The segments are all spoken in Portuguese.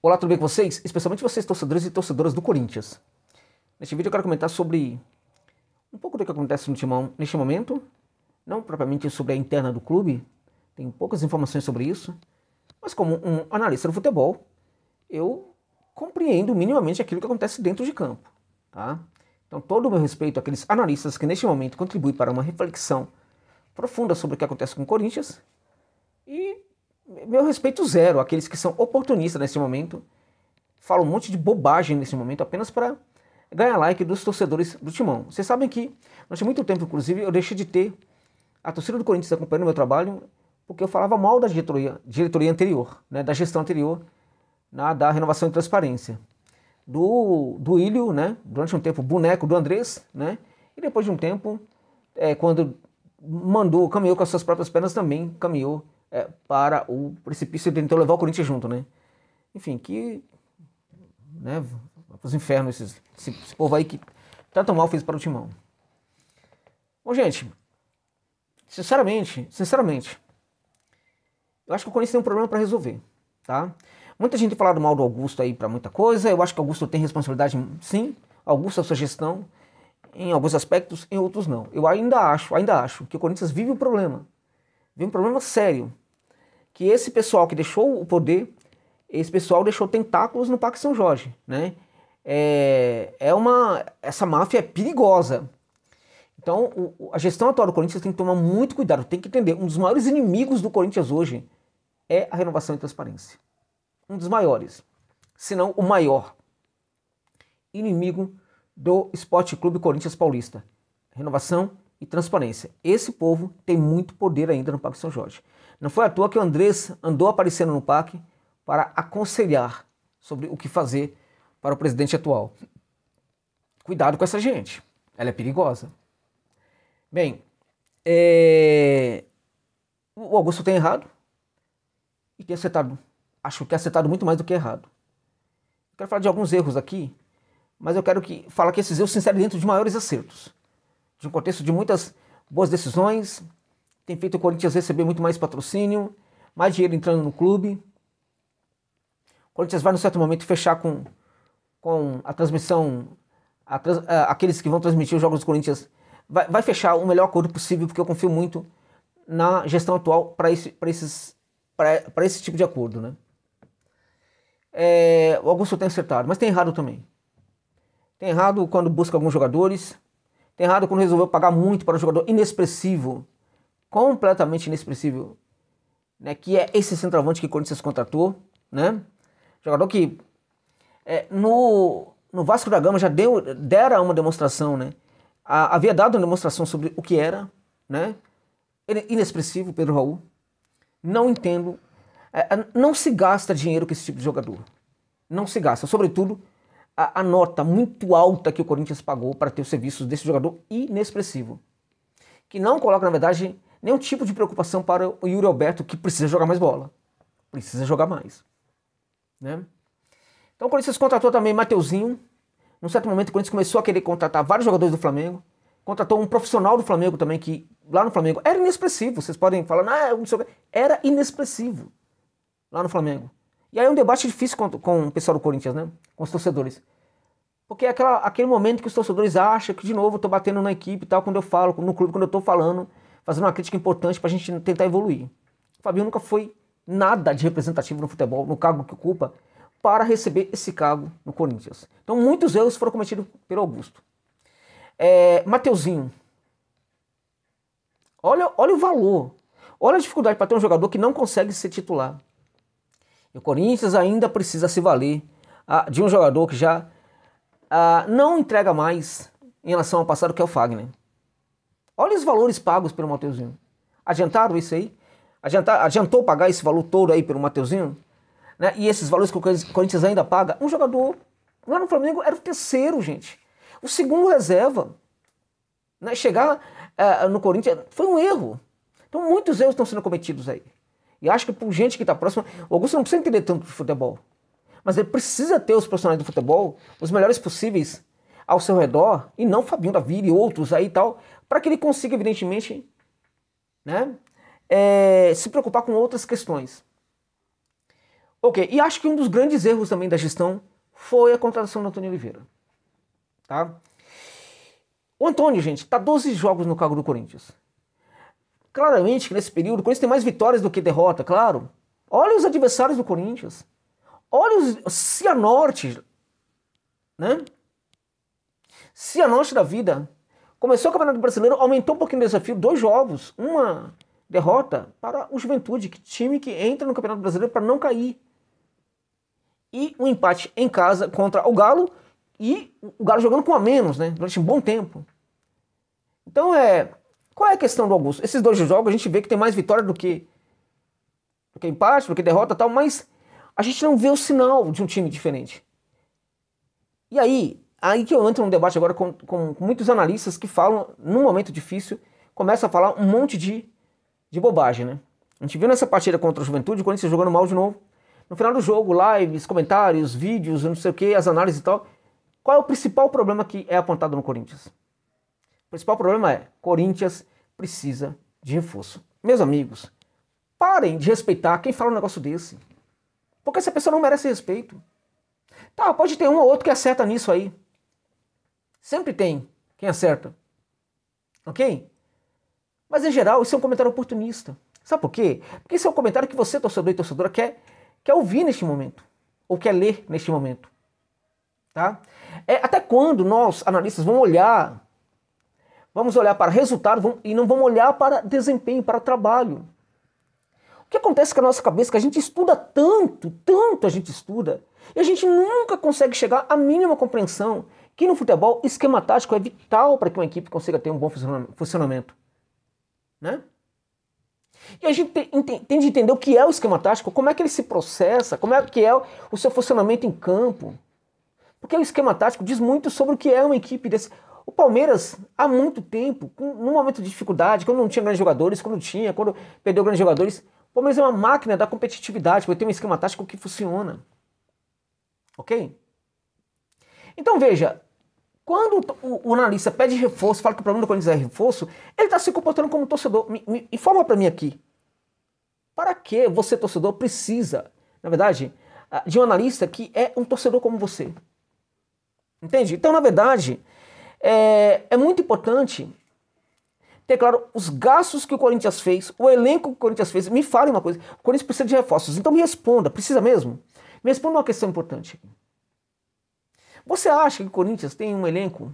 Olá, tudo bem com vocês? Especialmente vocês, torcedores e torcedoras do Corinthians. Neste vídeo eu quero comentar sobre um pouco do que acontece no Timão neste momento, não propriamente sobre a interna do clube, tem poucas informações sobre isso, mas como um analista do futebol, eu compreendo minimamente aquilo que acontece dentro de campo. Tá? Então, todo o meu respeito àqueles analistas que neste momento contribuem para uma reflexão profunda sobre o que acontece com o Corinthians e meu respeito zero àqueles que são oportunistas nesse momento, falam um monte de bobagem nesse momento apenas para ganhar like dos torcedores do Timão. Vocês sabem que, durante muito tempo, inclusive, eu deixei de ter a torcida do Corinthians acompanhando meu trabalho porque eu falava mal da diretoria, diretoria anterior, né, da gestão anterior, na, da renovação e transparência. Do, do Ilho, né, durante um tempo, boneco do Andrés, né, e depois de um tempo, é, quando mandou, caminhou com as suas próprias pernas também, caminhou é, para o precipício e tentou levar o Corinthians junto, né? Enfim, que. Né, para os infernos esses, esse, esse povo aí que tanto tá mal fez para o timão. Bom, gente, sinceramente, sinceramente, eu acho que o Corinthians tem um problema para resolver, tá? Muita gente tem falado mal do Augusto aí para muita coisa, eu acho que o Augusto tem responsabilidade, sim, Augusto é a sua gestão, em alguns aspectos, em outros não. Eu ainda acho, ainda acho que o Corinthians vive um problema, vive um problema sério, que esse pessoal que deixou o poder, esse pessoal deixou tentáculos no Parque São Jorge, né? É, é uma essa máfia é perigosa. Então, o, a gestão atual do Corinthians tem que tomar muito cuidado, tem que entender, um dos maiores inimigos do Corinthians hoje é a renovação e transparência. Um dos maiores, se não o maior inimigo do Esporte Clube Corinthians Paulista. Renovação e transparência. Esse povo tem muito poder ainda no Parque São Jorge. Não foi à toa que o Andrés andou aparecendo no parque para aconselhar sobre o que fazer para o presidente atual. Cuidado com essa gente, ela é perigosa. Bem, é... o Augusto tem errado e tem acertado. Acho que acertado muito mais do que errado. Quero falar de alguns erros aqui, mas eu quero que falar que esses erros se inserem dentro de maiores acertos de um contexto de muitas boas decisões, tem feito o Corinthians receber muito mais patrocínio, mais dinheiro entrando no clube. O Corinthians vai, num certo momento, fechar com, com a transmissão, a trans, a, aqueles que vão transmitir os jogos do Corinthians, vai, vai, fechar o melhor acordo possível, porque eu confio muito na gestão atual para esse, esses, esse tipo de acordo. Né? É, o Augusto tem acertado, mas tem errado também. Tem errado quando busca alguns jogadores, tem Errado quando resolveu pagar muito para um jogador inexpressivo, completamente inexpressivo, né? que é esse centroavante que o Corinthians contratou, né? Jogador que é, no, no Vasco da Gama já deu, dera uma demonstração, né? A, havia dado uma demonstração sobre o que era, né? Ele, é inexpressivo, Pedro Raul. Não entendo. É, é, não se gasta dinheiro com esse tipo de jogador. Não se gasta. Sobretudo a, a nota muito alta que o Corinthians pagou para ter os serviços desse jogador inexpressivo. Que não coloca, na verdade, nenhum tipo de preocupação para o Yuri Alberto, que precisa jogar mais bola. Precisa jogar mais. Né? Então o Corinthians contratou também Mateuzinho. Num certo momento, o Corinthians começou a querer contratar vários jogadores do Flamengo. Contratou um profissional do Flamengo também, que lá no Flamengo era inexpressivo. Vocês podem falar, não sei o que. Era inexpressivo lá no Flamengo. E aí é um debate difícil com, com o pessoal do Corinthians, né? Com os torcedores. Porque é aquela, aquele momento que os torcedores acham que, de novo, eu tô batendo na equipe e tal, quando eu falo, no clube, quando eu tô falando, fazendo uma crítica importante pra gente tentar evoluir. O Fabinho nunca foi nada de representativo no futebol, no cargo que ocupa, para receber esse cargo no Corinthians. Então, muitos erros foram cometidos pelo Augusto. É, Mateuzinho. Olha, olha o valor. Olha a dificuldade para ter um jogador que não consegue ser titular. E o Corinthians ainda precisa se valer ah, de um jogador que já ah, não entrega mais em relação ao passado, que é o Fagner. Olha os valores pagos pelo Mateuzinho. Adiantaram isso aí? Adiantar, adiantou pagar esse valor todo aí pelo Mateuzinho? Né? E esses valores que o Corinthians ainda paga? Um jogador lá no Flamengo era o terceiro, gente. O segundo reserva. Né? Chegar ah, no Corinthians foi um erro. Então muitos erros estão sendo cometidos aí. E acho que por gente que está próxima, o Augusto não precisa entender tanto de futebol. Mas ele precisa ter os profissionais do futebol, os melhores possíveis, ao seu redor, e não Fabinho da Vila e outros aí e tal, para que ele consiga, evidentemente, né, é, se preocupar com outras questões. Ok, e acho que um dos grandes erros também da gestão foi a contratação do Antônio Oliveira. Tá? O Antônio, gente, está 12 jogos no cargo do Corinthians. Claramente que nesse período o Corinthians tem mais vitórias do que derrota, claro. Olha os adversários do Corinthians. Olha o Cianorte, né? Cianorte da vida. Começou o Campeonato Brasileiro, aumentou um pouquinho o desafio, dois jogos, uma derrota para o Juventude, que time que entra no Campeonato Brasileiro para não cair. E um empate em casa contra o Galo e o Galo jogando com a menos, né? Durante um bom tempo. Então é, qual é a questão do Augusto? Esses dois jogos a gente vê que tem mais vitória do que, do que empate, do que derrota tal, mas a gente não vê o sinal de um time diferente. E aí, aí que eu entro num debate agora com, com muitos analistas que falam, num momento difícil, começa a falar um monte de, de bobagem, né? A gente viu nessa partida contra a Juventude, o Corinthians jogando mal de novo. No final do jogo, lives, comentários, vídeos, não sei o que, as análises e tal. Qual é o principal problema que é apontado no Corinthians? O principal problema é Corinthians precisa de reforço. Meus amigos, parem de respeitar quem fala um negócio desse. Porque essa pessoa não merece respeito. Tá, pode ter um ou outro que acerta nisso aí. Sempre tem quem acerta. Ok? Mas em geral, isso é um comentário oportunista. Sabe por quê? Porque esse é um comentário que você, torcedor e torcedora, quer, quer ouvir neste momento. Ou quer ler neste momento. Tá? É, até quando nós, analistas, vamos olhar Vamos olhar para resultado e não vamos olhar para desempenho, para trabalho. O que acontece com a nossa cabeça? Que a gente estuda tanto, tanto a gente estuda, e a gente nunca consegue chegar à mínima compreensão que no futebol esquema tático é vital para que uma equipe consiga ter um bom funcionamento. Né? E a gente tem de entender o que é o esquema tático, como é que ele se processa, como é que é o seu funcionamento em campo. Porque o esquema tático diz muito sobre o que é uma equipe desse. O Palmeiras, há muito tempo, num momento de dificuldade, quando não tinha grandes jogadores, quando tinha, quando perdeu grandes jogadores, o Palmeiras é uma máquina da competitividade, porque tem um esquema tático que funciona. Ok? Então veja, quando o, o analista pede reforço, fala que o problema do Corinthians é reforço, ele está se comportando como um torcedor. Me, me informa para mim aqui. Para que você, torcedor, precisa, na verdade, ah, de um analista que é um torcedor como você? Entende? Então, na verdade, é, é muito importante ter claro os gastos que o Corinthians fez, o elenco que o Corinthians fez. Me fale uma coisa: o Corinthians precisa de reforços, então me responda, precisa mesmo? Me responda uma questão importante. Você acha que o Corinthians tem um elenco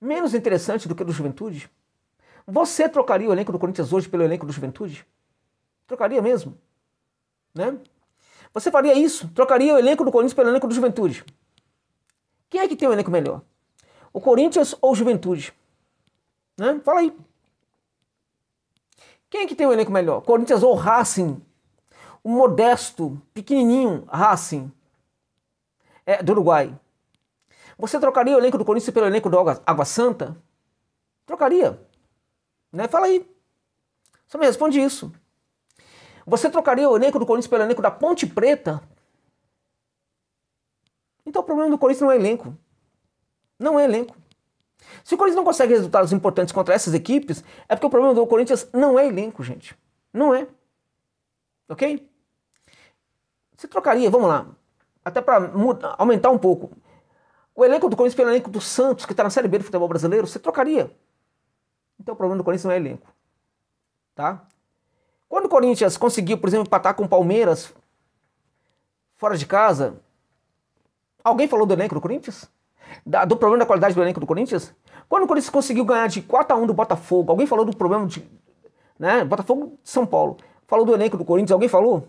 menos interessante do que o do Juventude? Você trocaria o elenco do Corinthians hoje pelo elenco do Juventude? Trocaria mesmo? Né? Você faria isso? Trocaria o elenco do Corinthians pelo elenco do Juventude? Quem é que tem um elenco melhor? O Corinthians ou Juventude? Né? Fala aí. Quem é que tem um elenco melhor? Corinthians ou Racing? O modesto, pequenininho Racing é, do Uruguai. Você trocaria o elenco do Corinthians pelo elenco do Água Santa? Trocaria. Né? Fala aí. Só me responde isso. Você trocaria o elenco do Corinthians pelo elenco da Ponte Preta? Então o problema do Corinthians não é elenco. Não é elenco. Se o Corinthians não consegue resultados importantes contra essas equipes, é porque o problema do Corinthians não é elenco, gente. Não é. Ok? Você trocaria, vamos lá, até para aumentar um pouco. O elenco do Corinthians pelo elenco do Santos, que está na Série B do futebol brasileiro, você trocaria. Então o problema do Corinthians não é elenco. Tá? Quando o Corinthians conseguiu, por exemplo, empatar com o Palmeiras fora de casa, alguém falou do elenco do Corinthians? da, do problema da qualidade do elenco do Corinthians? Quando o Corinthians conseguiu ganhar de 4 a 1 do Botafogo, alguém falou do problema de. Né, Botafogo de São Paulo. Falou do elenco do Corinthians, alguém falou?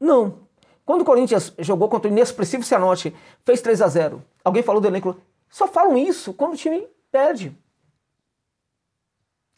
Não. Quando o Corinthians jogou contra o inexpressivo Cianote, fez 3 a 0 alguém falou do elenco? Só falam isso quando o time perde.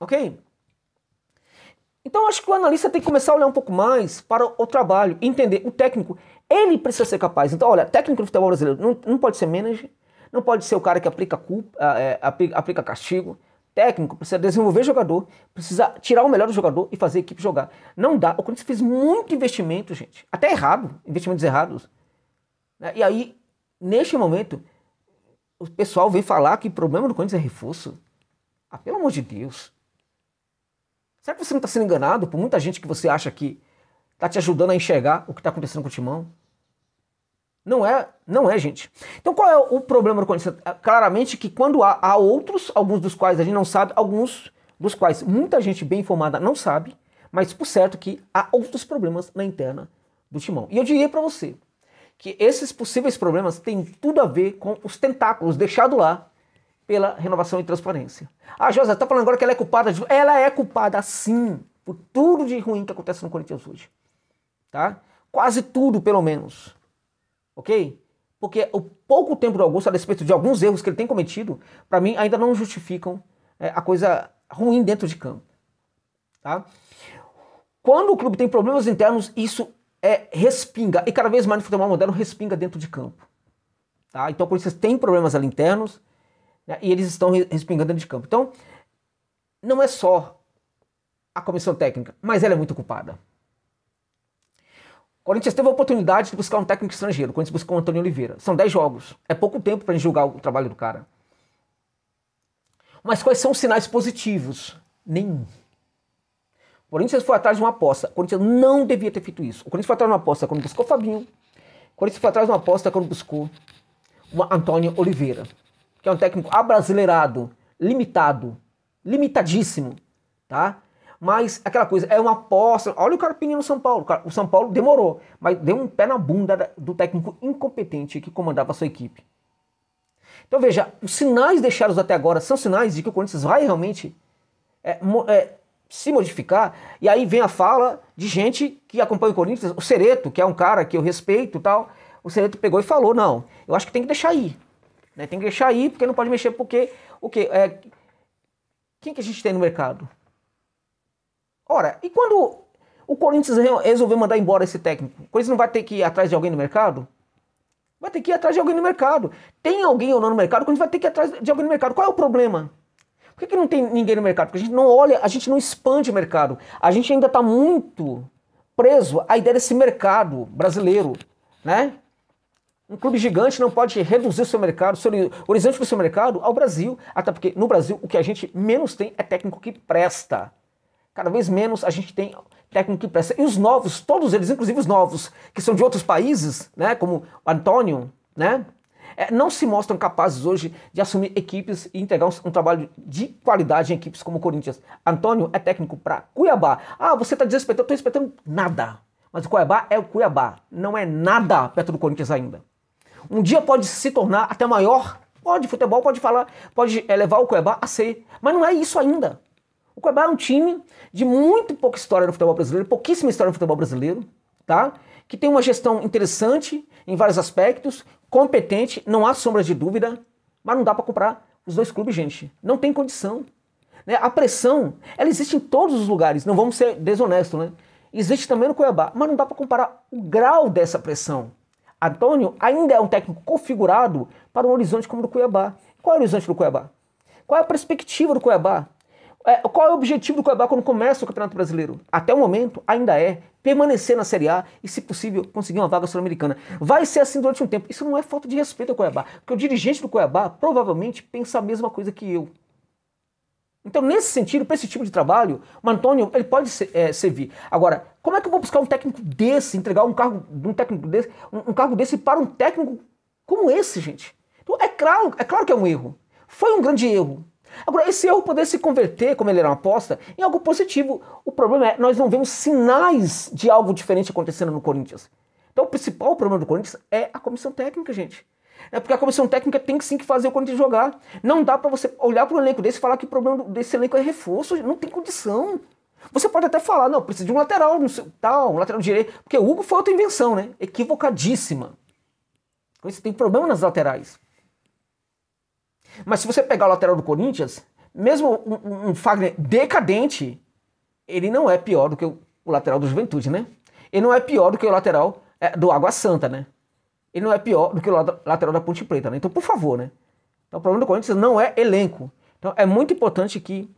Ok? Então acho que o analista tem que começar a olhar um pouco mais para o trabalho, entender. O técnico, ele precisa ser capaz. Então, olha, técnico do futebol brasileiro não, não pode ser manager, não pode ser o cara que aplica, culpa, ah, é, aplica castigo. Técnico precisa desenvolver jogador, precisa tirar o melhor do jogador e fazer a equipe jogar. Não dá. O Corinthians fez muito investimento, gente. Até errado, investimentos errados. Né? E aí, neste momento, o pessoal vem falar que o problema do Corinthians é reforço. Ah, pelo amor de Deus. Será que você não está sendo enganado por muita gente que você acha que está te ajudando a enxergar o que está acontecendo com o Timão? Não é, não é, gente. Então qual é o problema do Corinthians? É, claramente que quando há, há outros, alguns dos quais a gente não sabe, alguns dos quais muita gente bem informada não sabe, mas por certo que há outros problemas na interna do Timão. E eu diria para você que esses possíveis problemas têm tudo a ver com os tentáculos deixados lá pela renovação e transparência. A José está falando agora que ela é culpada. De... Ela é culpada, sim, por tudo de ruim que acontece no Corinthians hoje. Tá? Quase tudo, pelo menos ok? Porque o pouco tempo do Augusto, a respeito de alguns erros que ele tem cometido, para mim ainda não justificam é, a coisa ruim dentro de campo. Tá? Quando o clube tem problemas internos, isso é respinga. E cada vez mais no futebol moderno respinga dentro de campo. Tá? Então, quando isso, tem problemas ali internos né, e eles estão respingando dentro de campo. Então, não é só a comissão técnica, mas ela é muito culpada. Corinthians teve a oportunidade de buscar um técnico estrangeiro. O Corinthians buscou o Antônio Oliveira. São 10 jogos. É pouco tempo para julgar o trabalho do cara. Mas quais são os sinais positivos? Nenhum. O Corinthians foi atrás de uma aposta. O Corinthians não devia ter feito isso. O Corinthians foi atrás de uma aposta quando buscou o Fabinho. O Corinthians foi atrás de uma aposta quando buscou o Antônio Oliveira, que é um técnico abrasileirado, limitado, limitadíssimo, tá? Mas aquela coisa, é uma aposta. Olha o Carpini no São Paulo. O São Paulo demorou, mas deu um pé na bunda do técnico incompetente que comandava a sua equipe. Então veja, os sinais deixados até agora são sinais de que o Corinthians vai realmente é, é, se modificar. E aí vem a fala de gente que acompanha o Corinthians, o Sereto, que é um cara que eu respeito tal. O Sereto pegou e falou: não, eu acho que tem que deixar ir. Né? Tem que deixar ir porque não pode mexer, porque o quê? É, quem que a gente tem no mercado? Ora, e quando o Corinthians resolver mandar embora esse técnico, o Corinthians não vai ter que ir atrás de alguém no mercado? Vai ter que ir atrás de alguém no mercado. Tem alguém ou não no mercado, o Corinthians vai ter que ir atrás de alguém no mercado. Qual é o problema? Por que, que não tem ninguém no mercado? Porque a gente não olha, a gente não expande o mercado. A gente ainda está muito preso à ideia desse mercado brasileiro, né? Um clube gigante não pode reduzir o seu mercado, seu horizonte do seu mercado ao Brasil. Até porque no Brasil o que a gente menos tem é técnico que presta. Cada vez menos a gente tem técnico que presta. E os novos, todos eles, inclusive os novos, que são de outros países, né, como o Antônio, né, é, não se mostram capazes hoje de assumir equipes e entregar um, um trabalho de qualidade em equipes como o Corinthians. Antônio é técnico para Cuiabá. Ah, você está desrespeitando, estou respeitando nada. Mas o Cuiabá é o Cuiabá, não é nada perto do Corinthians ainda. Um dia pode se tornar até maior, pode futebol, pode falar, pode é, levar o Cuiabá a ser, mas não é isso ainda. O Cuiabá é um time de muito pouca história no futebol brasileiro, pouquíssima história no futebol brasileiro, tá? Que tem uma gestão interessante em vários aspectos, competente, não há sombra de dúvida, mas não dá para comprar os dois clubes, gente. Não tem condição. Né? A pressão, ela existe em todos os lugares, não vamos ser desonestos, né? Existe também no Cuiabá, mas não dá para comparar o grau dessa pressão. Antônio ainda é um técnico configurado para um horizonte como o do Cuiabá. Qual é o horizonte do Cuiabá? Qual é a perspectiva do Cuiabá? É, qual é o objetivo do Cuiabá quando começa o Campeonato Brasileiro? Até o momento, ainda é permanecer na Série A e, se possível, conseguir uma vaga sul-americana. Vai ser assim durante um tempo. Isso não é falta de respeito ao Cuiabá, porque o dirigente do Cuiabá provavelmente pensa a mesma coisa que eu. Então, nesse sentido, para esse tipo de trabalho, o Antônio ele pode ser, é, servir. Agora, como é que eu vou buscar um técnico desse, entregar um cargo um técnico desse, um, um cargo desse para um técnico como esse, gente? Então, é claro, é claro que é um erro. Foi um grande erro. Agora, esse erro poderia se converter, como ele era uma aposta, em algo positivo. O problema é nós não vemos sinais de algo diferente acontecendo no Corinthians. Então, o principal problema do Corinthians é a comissão técnica, gente. É porque a comissão técnica tem que sim que fazer o Corinthians jogar. Não dá para você olhar para o elenco desse e falar que o problema desse elenco é reforço. Não tem condição. Você pode até falar, não, precisa de um lateral, não sei, tal, um lateral direito. Porque o Hugo foi outra invenção, né? Equivocadíssima. Você então, tem problema nas laterais. Mas se você pegar o lateral do Corinthians, mesmo um, um Fagner decadente, ele não é pior do que o, lateral do Juventude, né? Ele não é pior do que o lateral é, do Água Santa, né? Ele não é pior do que o lateral da Ponte Preta, né? Então, por favor, né? Então, o problema do Corinthians não é elenco. Então, é muito importante que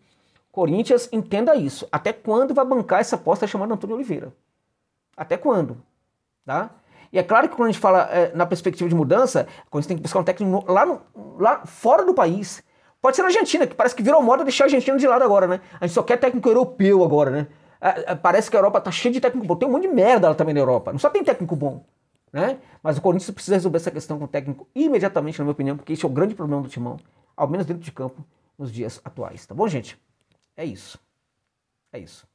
Corinthians entenda isso. Até quando vai bancar essa aposta chamada Antônio Oliveira? Até quando? Tá? E é claro que quando a gente fala é, na perspectiva de mudança, quando gente tem que buscar um técnico lá, no, lá fora do país, Pode ser na Argentina, que parece que virou moda deixar a Argentina de lado agora, né? A gente só quer técnico europeu agora, né? Eh, eh, parece que a Europa tá cheia de técnico bom. Tem um monte de merda lá também na Europa. Não só tem técnico bom, né? Mas o Corinthians precisa resolver essa questão com o técnico imediatamente, na minha opinião, porque esse é o grande problema do Timão, ao menos dentro de campo, nos dias atuais, tá bom, gente? É isso. É isso.